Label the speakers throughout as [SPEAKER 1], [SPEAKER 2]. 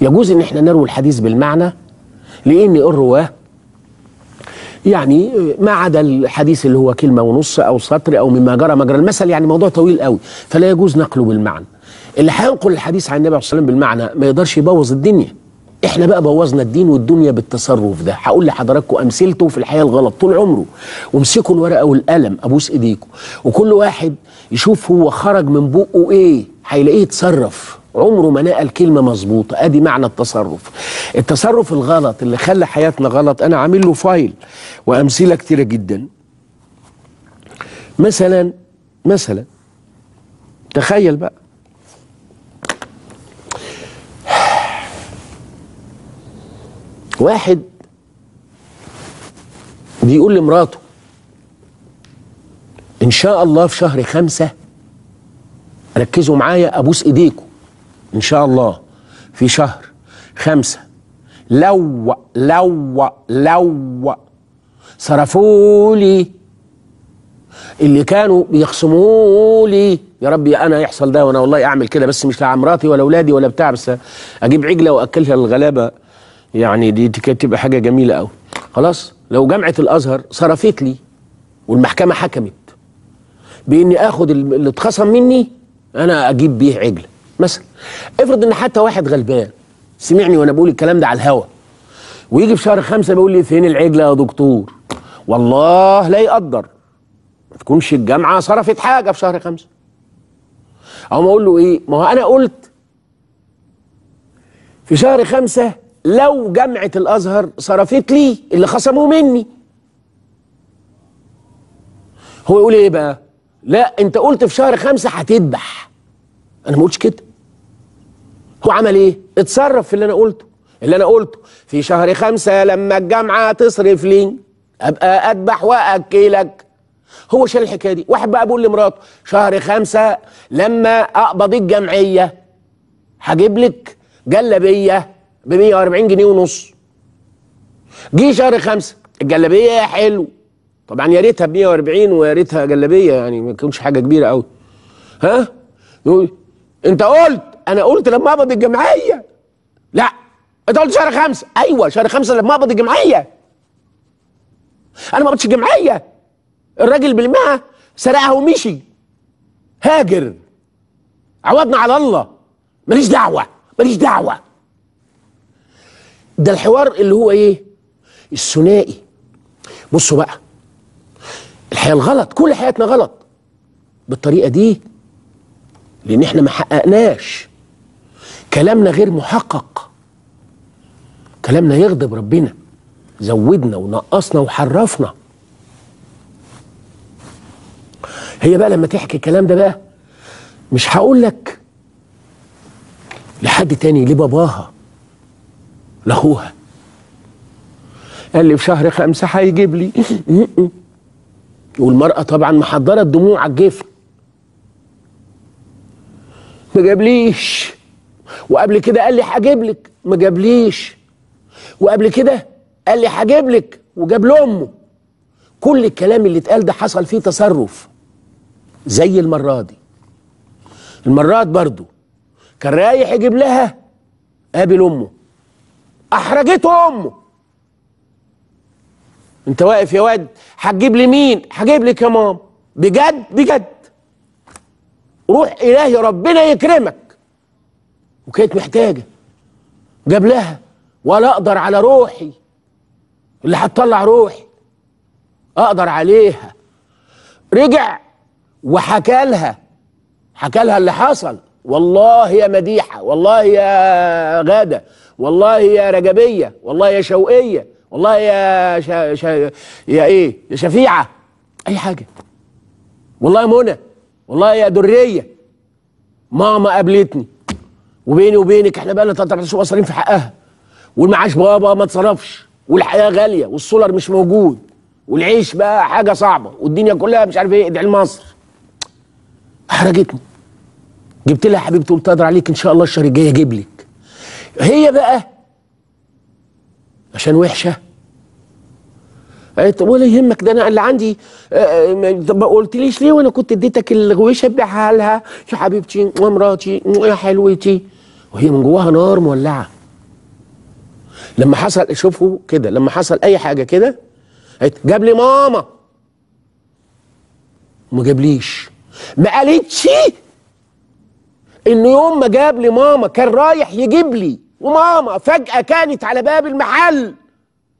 [SPEAKER 1] يجوز ان احنا نروي الحديث بالمعنى لان الرواه يعني ما عدا الحديث اللي هو كلمه ونص او سطر او مما جرى مجرى المثل يعني موضوع طويل قوي فلا يجوز نقله بالمعنى اللي هينقل الحديث عن النبي عليه الصلاه والسلام بالمعنى ما يقدرش يبوظ الدنيا احنا بقى بوظنا الدين والدنيا بالتصرف ده هقول لحضراتكم امثلته في الحياه الغلط طول عمره وامسكوا الورقه والقلم ابوس ايديكم وكل واحد يشوف هو خرج من بقه ايه هيلاقيه يتصرف عمره ما نقل كلمه مظبوطه ادي معنى التصرف التصرف الغلط اللي خلى حياتنا غلط انا عامل له فايل وامثله كتيره جدا مثلا مثلا تخيل بقى واحد بيقول لمراته ان شاء الله في شهر خمسة ركزوا معايا ابوس ايديكم ان شاء الله في شهر خمسة لو لو لو صرفوا لي اللي كانوا بيخصموا لي يا ربي انا يحصل ده وانا والله اعمل كده بس مش لعمراتي مراتي ولا اولادي ولا بتاع بس اجيب عجله واكلها للغلابه يعني دي تبقى حاجه جميله قوي خلاص لو جامعه الازهر صرفت لي والمحكمه حكمت باني اخد اللي اتخصم مني انا اجيب بيه عجله مثلا افرض ان حتى واحد غلبان سمعني وانا بقول الكلام ده على الهوا ويجي في شهر خمسة بيقول لي فين العجله يا دكتور والله لا يقدر ما تكونش الجامعه صرفت حاجه في شهر خمسة او ما اقول له ايه ما هو انا قلت في شهر خمسة لو جامعه الازهر صرفت لي اللي خصموه مني هو يقول ايه بقى لا انت قلت في شهر خمسة هتذبح انا ما قلتش كده هو عمل ايه اتصرف في اللي انا قلته اللي انا قلته في شهر خمسة لما الجامعة تصرف لي ابقى اذبح واكلك هو شال الحكايه دي واحد بقى بيقول لمراته شهر خمسة لما اقبض الجمعيه هجيب لك جلابيه ب 140 جنيه ونص جه شهر خمسة الجلابيه حلو طبعا يا ريتها ب 140 ويا ريتها جلابيه يعني ما تكونش حاجه كبيره قوي ها يقول انت قلت انا قلت لما اقبض الجمعيه لا انت قلت شهر خمسه ايوه شهر خمسه لما اقبض الجمعيه انا ما قبضتش الجمعيه الراجل بالماء سرقها ومشي هاجر عوضنا على الله ماليش دعوه ماليش دعوه ده الحوار اللي هو ايه الثنائي بصوا بقى الحياه الغلط كل حياتنا غلط بالطريقه دي لان احنا ما حققناش كلامنا غير محقق كلامنا يغضب ربنا زودنا ونقصنا وحرفنا هي بقى لما تحكي الكلام ده بقى مش هقول لك لحد تاني لباباها لاخوها قال لي في شهر خمسة هيجيب لي والمرأة طبعا محضرة الدموع على الجفن ما جابليش وقبل كده قال لي هجيب لك ما جابليش وقبل كده قال لي هجيب لك وجاب لامه كل الكلام اللي اتقال ده حصل فيه تصرف زي المره دي المرات برضو كان رايح يجيب لها قابل امه احرجته امه انت واقف يا واد هتجيب لي مين هجيب لك يا ماما بجد بجد روح الهي ربنا يكرمك وكانت محتاجه جاب لها ولا اقدر على روحي اللي هتطلع روحي اقدر عليها رجع وحكى لها حكى لها اللي حصل والله يا مديحه والله يا غاده والله يا رجبيه والله يا شوقيه والله يا شا شا يا ايه يا شفيعه اي حاجه والله يا منى والله يا دريه ماما قابلتني وبيني وبينك احنا بقى لنا 13 شهور واصلين في حقها والمعاش بابا ما اتصرفش والحياه غاليه والسولر مش موجود والعيش بقى حاجه صعبه والدنيا كلها مش عارف ايه ادعي لمصر احرجتني جبت لها حبيبتي قلت اقدر عليك ان شاء الله الشهر الجاي اجيب لك هي بقى عشان وحشه قالت ولا يهمك ده انا اللي عندي آه، آه، طب ما قلتليش ليه وانا كنت اديتك الغويشه ابيعها لها يا حبيبتي ومراتي يا حلوتي وهي من جواها نار مولعه لما حصل شوفوا كده لما حصل اي حاجه كده جاب لي ماما وما جابليش ما قالتش ان يوم ما جاب لي ماما كان رايح يجيب لي وماما فجاه كانت على باب المحل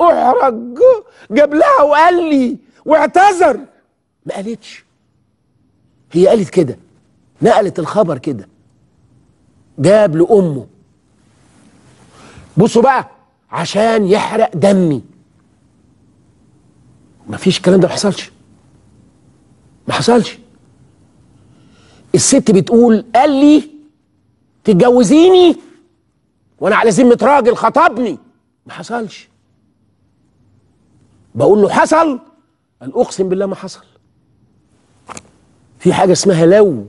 [SPEAKER 1] احرج جاب لها وقال لي واعتذر ما قالتش هي قالت كده نقلت الخبر كده جاب لأمه بصوا بقى عشان يحرق دمي مفيش الكلام ده ما حصلش ما حصلش الست بتقول قال لي تتجوزيني وانا على ذمه راجل خطبني ما حصلش بقول له حصل قال اقسم بالله ما حصل في حاجه اسمها لو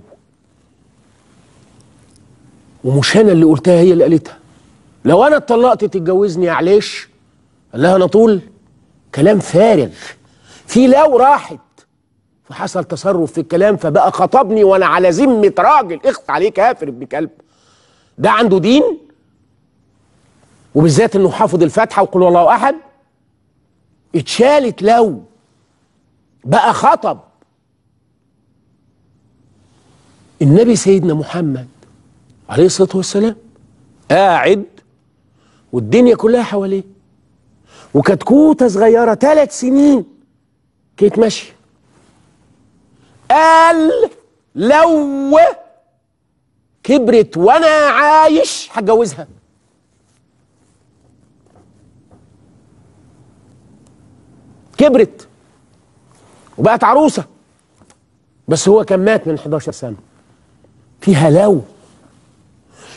[SPEAKER 1] ومش انا اللي قلتها هي اللي قالتها لو انا اتطلقت تتجوزني عليش قال لها انا طول كلام فارغ في لو راحت فحصل تصرف في الكلام فبقى خطبني وانا على ذمه راجل اخت عليه كافر ابن كلب ده عنده دين وبالذات انه حافظ الفاتحه وقل الله احد اتشالت لو بقى خطب النبي سيدنا محمد عليه الصلاة والسلام قاعد والدنيا كلها حواليه وكتكوتة صغيرة ثلاث سنين كانت ماشية قال لو كبرت وانا عايش هتجوزها كبرت وبقت عروسة بس هو كان مات من 11 سنة فيها لو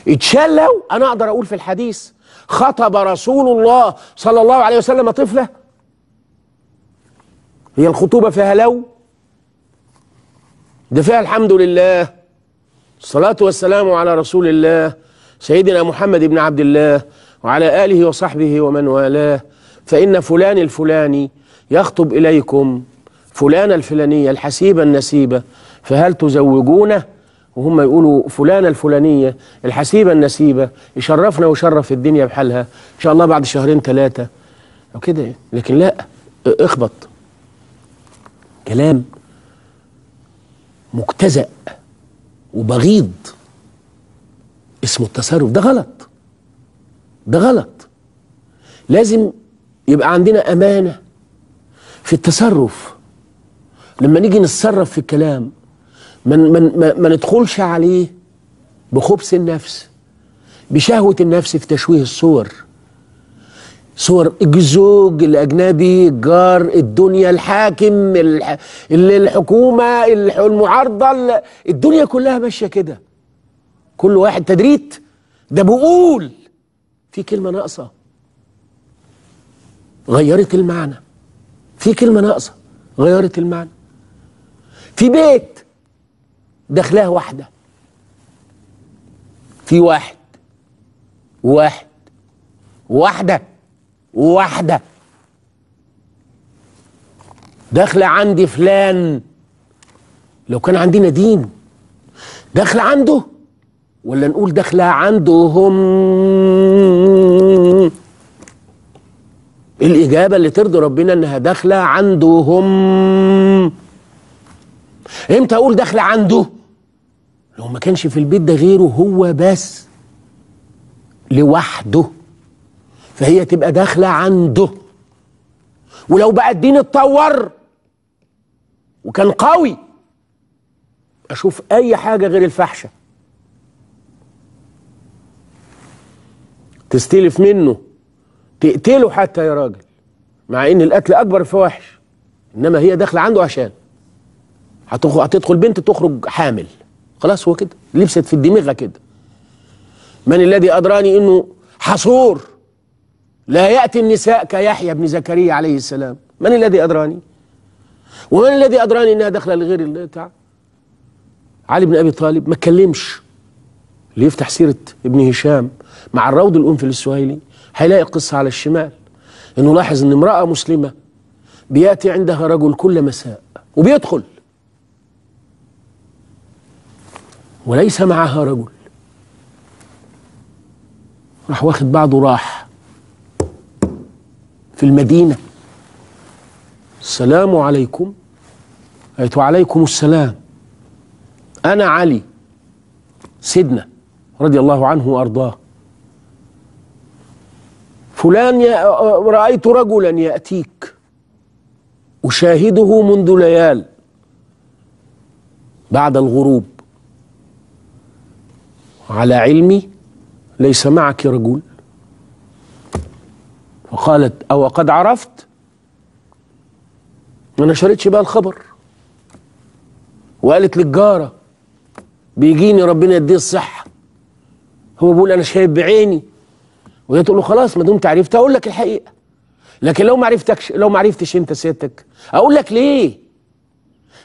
[SPEAKER 1] اتشال لو انا اقدر اقول في الحديث خطب رسول الله صلى الله عليه وسلم طفله هي الخطوبه فيها لو ده فيها الحمد لله الصلاه والسلام على رسول الله سيدنا محمد بن عبد الله وعلى اله وصحبه ومن والاه فان فلان الفلاني يخطب اليكم فلان الفلانيه الحسيبه النسيبه فهل تزوجونه وهم يقولوا فلانة الفلانية الحسيبة النسيبة يشرفنا وشرف الدنيا بحالها إن شاء الله بعد شهرين ثلاثة أو كده يعني. لكن لا اخبط كلام مجتزأ وبغيض اسمه التصرف ده غلط ده غلط لازم يبقى عندنا أمانة في التصرف لما نيجي نتصرف في الكلام ما ما ما ندخلش عليه بخبث النفس بشهوة النفس في تشويه الصور صور الزوج الأجنبي الجار الدنيا الحاكم الحكومة المعارضة الدنيا كلها ماشية كده كل واحد تدريت ده بقول في كلمة ناقصة غيرت المعنى في كلمة ناقصة غيرت المعنى في بيت داخلها واحدة في واحد واحد واحدة واحدة داخلة عندي فلان لو كان عندنا دين داخلة عنده ولا نقول داخلة عندهم الإجابة اللي ترضي ربنا إنها داخلة عندهم إمتى أقول داخلة عنده لو ما كانش في البيت ده غيره هو بس لوحده فهي تبقى داخله عنده ولو بقى الدين اتطور وكان قوي اشوف اي حاجه غير الفحشه تستلف منه تقتله حتى يا راجل مع ان القتل اكبر فواحش انما هي داخله عنده عشان هتدخل بنت تخرج حامل خلاص هو كده لبست في دماغها كده من الذي أدراني أنه حصور لا يأتي النساء كيحيى بن زكريا عليه السلام من الذي أدراني ومن الذي أدراني أنها داخلة لغير تاع علي بن أبي طالب ما اتكلمش اللي يفتح سيرة ابن هشام مع الروض الأنفي للسهيلي هيلاقي القصة على الشمال انه لاحظ ان امرأة مسلمة بياتي عندها رجل كل مساء وبيدخل وليس معها رجل راح واخد بعضه راح في المدينة السلام عليكم قالت وعليكم السلام أنا علي سيدنا رضي الله عنه وأرضاه فلان رأيت رجلا يأتيك أشاهده منذ ليال بعد الغروب على علمي ليس معك رجل فقالت أو قد عرفت ما نشرتش بقى الخبر وقالت للجارة بيجيني ربنا يديه الصحة هو بيقول أنا شايف بعيني وهي تقول له خلاص ما دمت عرفت أقول لك الحقيقة لكن لو ما عرفتكش لو ما عرفتش أنت سيادتك أقول لك ليه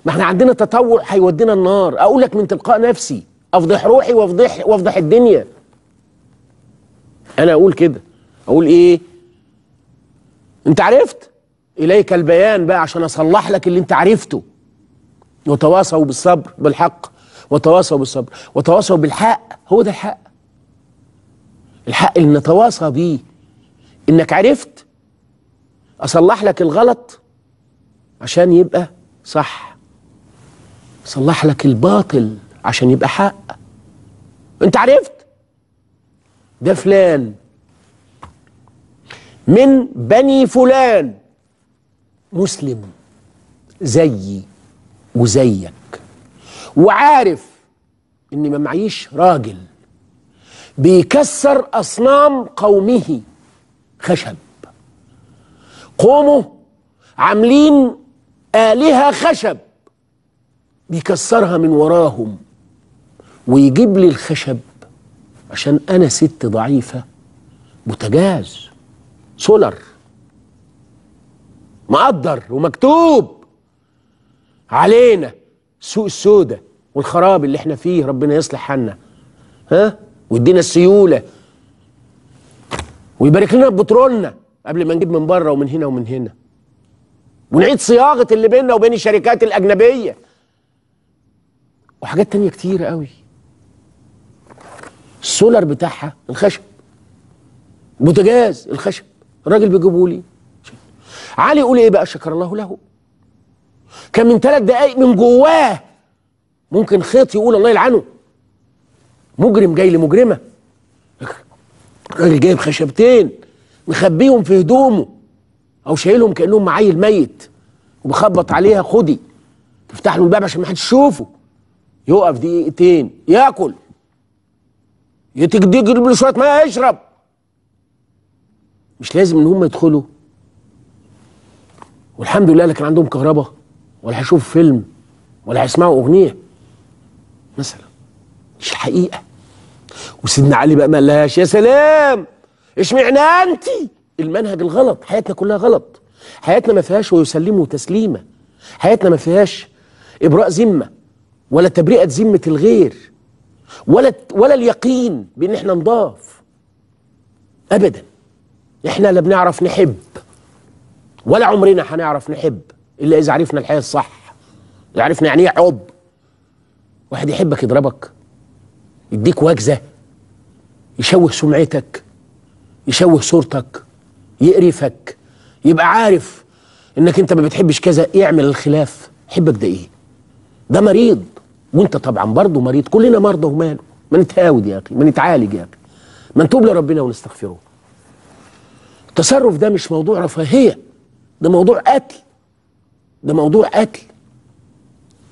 [SPEAKER 1] ما احنا عندنا تطوع هيودينا النار أقول لك من تلقاء نفسي افضح روحي وافضح وافضح الدنيا انا اقول كده اقول ايه انت عرفت اليك البيان بقى عشان اصلح لك اللي انت عرفته وتواصوا بالصبر بالحق وتواصوا بالصبر وتواصوا بالحق هو ده الحق الحق اللي نتواصى بيه انك عرفت اصلح لك الغلط عشان يبقى صح اصلح لك الباطل عشان يبقى حق انت عرفت ده فلان من بني فلان مسلم زيي وزيك وعارف ان ما معيش راجل بيكسر اصنام قومه خشب قومه عاملين آلهة خشب بيكسرها من وراهم ويجيب لي الخشب عشان انا ست ضعيفه بوتجاز سولر مقدر ومكتوب علينا سوق السودة والخراب اللي احنا فيه ربنا يصلح حالنا ها ويدينا السيوله ويبارك لنا بترولنا قبل ما نجيب من بره ومن هنا ومن هنا ونعيد صياغه اللي بيننا وبين الشركات الاجنبيه وحاجات تانية كتير قوي السولار بتاعها الخشب بوتجاز الخشب الراجل بيجيبه لي علي يقول ايه بقى شكر الله له كان من ثلاث دقايق من جواه ممكن خيط يقول الله يلعنه مجرم جاي لمجرمه راجل جايب خشبتين مخبيهم في هدومه او شايلهم كانهم معايل ميت وبخبط عليها خدي تفتح له الباب عشان ما حدش يشوفه يقف دقيقتين ياكل يقلب له شويه ميه يشرب مش لازم ان هم يدخلوا والحمد لله لا كان عندهم كهرباء ولا هيشوفوا فيلم ولا هيسمعوا اغنيه مثلا مش الحقيقه وسيدنا علي بقى ما قالهاش يا سلام اشمعنى انت المنهج الغلط حياتنا كلها غلط حياتنا ما فيهاش ويسلموا تسليمه حياتنا ما فيهاش ابراء ذمه ولا تبرئه ذمه الغير ولا ولا اليقين بان احنا نضاف ابدا احنا لا بنعرف نحب ولا عمرنا هنعرف نحب الا اذا عرفنا الحياه الصح اذا عرفنا يعني ايه حب واحد يحبك يضربك يديك وجزه يشوه سمعتك يشوه صورتك يقرفك يبقى عارف انك انت ما بتحبش كذا يعمل الخلاف حبك ده ايه ده مريض وانت طبعا برضه مريض كلنا مرضى وماله ما نتهاود يا اخي ما نتعالج يا اخي ما نتوب لربنا ونستغفره التصرف ده مش موضوع رفاهيه ده موضوع قتل ده موضوع قتل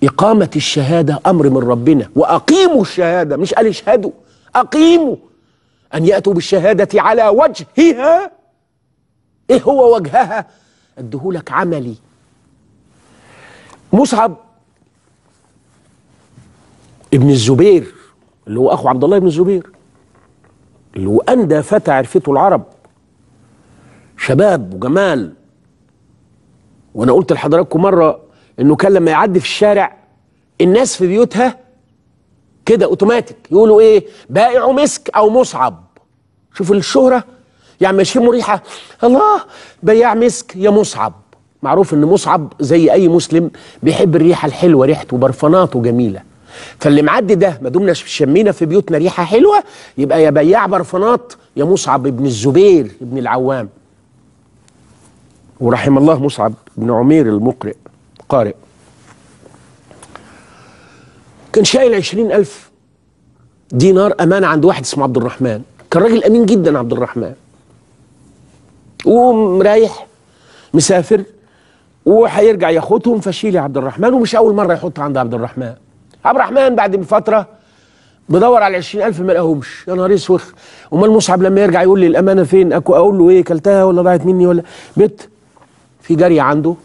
[SPEAKER 1] إقامة الشهادة أمر من ربنا وأقيموا الشهادة مش قال اشهدوا أقيموا أن يأتوا بالشهادة على وجهها إيه هو وجهها أديهولك عملي مصعب ابن الزبير اللي هو اخو عبد الله بن الزبير اللي هو اندى فتى عرفته العرب شباب وجمال وانا قلت لحضراتكم مره انه كان لما يعدي في الشارع الناس في بيوتها كده اوتوماتيك يقولوا ايه بائع مسك او مصعب شوف الشهره يعني ماشيين مريحه الله بياع مسك يا مصعب معروف ان مصعب زي اي مسلم بيحب الريحه الحلوه ريحته برفاناته جميله فاللي معدي ده ما دمنا شمينا في بيوتنا ريحه حلوه يبقى يا بياع برفانات يا مصعب بن الزبير بن العوام ورحم الله مصعب بن عمير المقرئ قارئ كان شايل عشرين ألف دينار أمانة عند واحد اسمه عبد الرحمن كان راجل أمين جدا عبد الرحمن ورايح مسافر وهيرجع ياخدهم فشيل يا عبد الرحمن ومش أول مرة يحط عند عبد الرحمن عبد الرحمن بعد فتره بدور على 20000 ما لقاهمش يا نهار اسوخ امال مصعب لما يرجع يقول لي الامانه فين اكو اقول له ايه كلتها ولا ضاعت مني ولا بت في جري عنده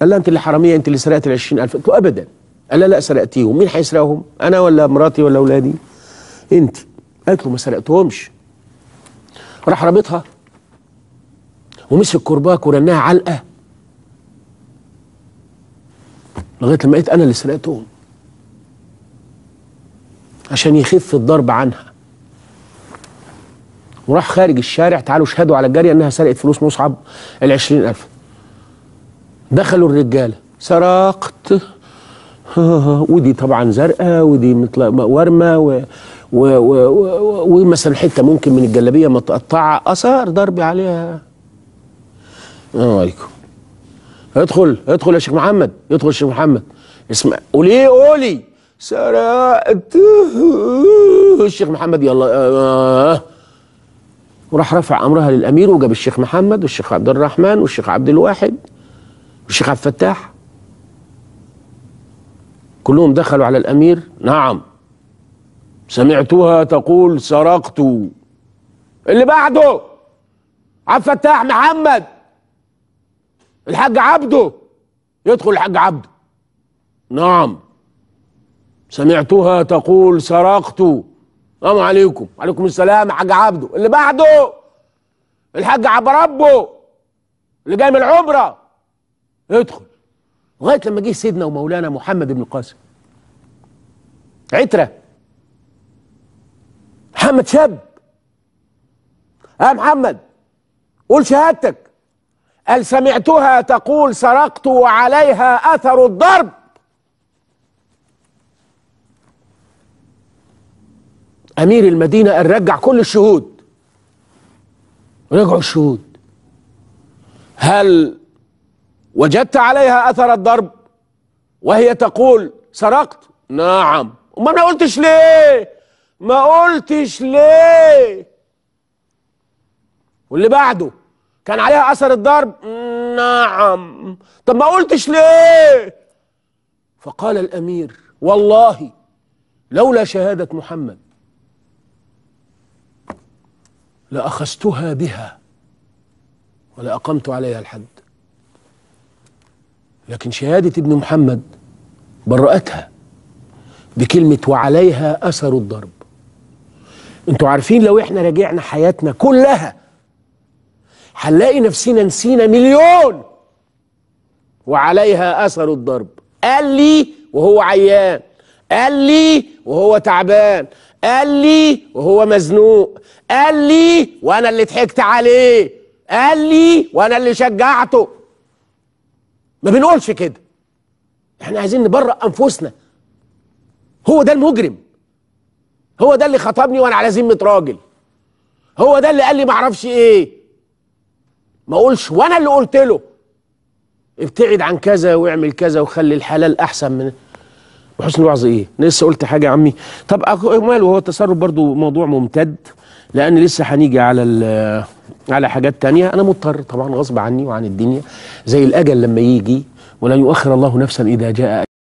[SPEAKER 1] قال لها انت اللي حراميه انت اللي سرقت ال 20000 قلت له ابدا قال لا لا سرقتيهم مين هيسرقهم انا ولا مراتي ولا اولادي انت قالت له ما سرقتهمش راح رابطها ومسك كرباك ورناها علقه لغايه لما قلت انا اللي سرقتهم عشان يخف الضرب عنها وراح خارج الشارع تعالوا اشهدوا على الجاريه انها سرقت فلوس مصعب ال 20000 دخلوا الرجاله سرقت ودي طبعا زرقاء ودي ورمه و ومثلا حته ممكن من الجلابيه متقطعه اثار ضربي عليها السلام عليكم ادخل ادخل يا شيخ محمد ادخل يا شيخ محمد اسمع قولي قولي سرقت الشيخ محمد يلا آه. وراح آه. رفع امرها للامير وجاب الشيخ محمد والشيخ عبد الرحمن والشيخ عبد الواحد والشيخ عبد الفتاح كلهم دخلوا على الامير نعم سمعتها تقول سرقت اللي بعده عبد الفتاح محمد الحاج عبده يدخل الحاج عبده نعم سمعتها تقول سرقت السلام عليكم عليكم السلام حاج عبده اللي بعده الحاج عبد ربه اللي جاي من العمره ادخل لغايه لما جه سيدنا ومولانا محمد بن القاسم عتره محمد شاب يا محمد قول شهادتك قال سمعتها تقول سرقت وعليها اثر الضرب أمير المدينة قال رجع كل الشهود رجعوا الشهود هل وجدت عليها أثر الضرب وهي تقول سرقت نعم ما أنا قلتش ليه ما قلتش ليه واللي بعده كان عليها أثر الضرب نعم طب ما قلتش ليه فقال الأمير والله لولا شهادة محمد لأخذتها بها ولأقمت عليها الحد لكن شهادة ابن محمد برأتها بكلمة وعليها أثر الضرب انتوا عارفين لو احنا راجعنا حياتنا كلها هنلاقي نفسنا نسينا مليون وعليها أثر الضرب قال لي وهو عيان قال لي وهو تعبان قال لي وهو مزنوق قال لي وانا اللي ضحكت عليه قال لي وانا اللي شجعته ما بنقولش كده احنا عايزين نبرأ انفسنا هو ده المجرم هو ده اللي خطبني وانا على ذمه راجل هو ده اللي قال لي ما اعرفش ايه ما اقولش وانا اللي قلت له ابتعد عن كذا واعمل كذا وخلي الحلال احسن من وحسن الوعظ ايه لسه قلت حاجه يا عمي طب ماله هو التسرب برضو موضوع ممتد لان لسه هنيجي على على حاجات تانية انا مضطر طبعا غصب عني وعن الدنيا زي الاجل لما يجي ولن يؤخر الله نفسا اذا جاء